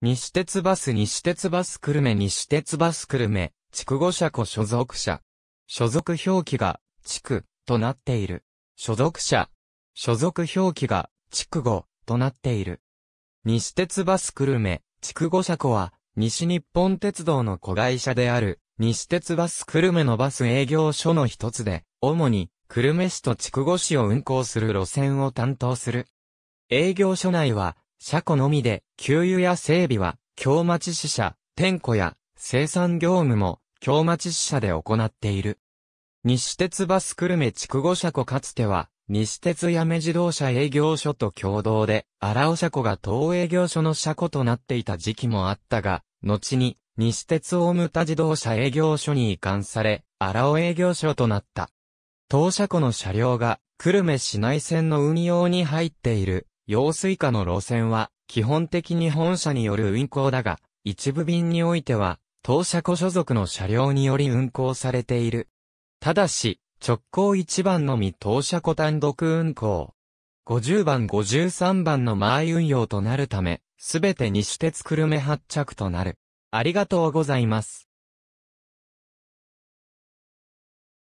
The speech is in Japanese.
西鉄バス西鉄バス久留米西鉄バス久留米、筑後車庫所属者。所属表記が、地区、となっている。所属者。所属表記が、筑後、となっている。西鉄バス久留米、筑後車庫は、西日本鉄道の子会社である、西鉄バス久留米のバス営業所の一つで、主に、久留米市と筑後市を運行する路線を担当する。営業所内は、車庫のみで、給油や整備は、京町支社、店舗や、生産業務も、京町支社で行っている。西鉄バス久留米筑後車庫かつては、西鉄八女自動車営業所と共同で、荒尾車庫が東営業所の車庫となっていた時期もあったが、後に、西鉄大牟田自動車営業所に移管され、荒尾営業所となった。当車庫の車両が、久留米市内線の運用に入っている用水化の路線は、基本的に本社による運行だが、一部便においては、当社庫所属の車両により運行されている。ただし、直行一番のみ当社庫単独運行。50番53番の前運用となるため、すべて西鉄久留米発着となる。ありがとうございます。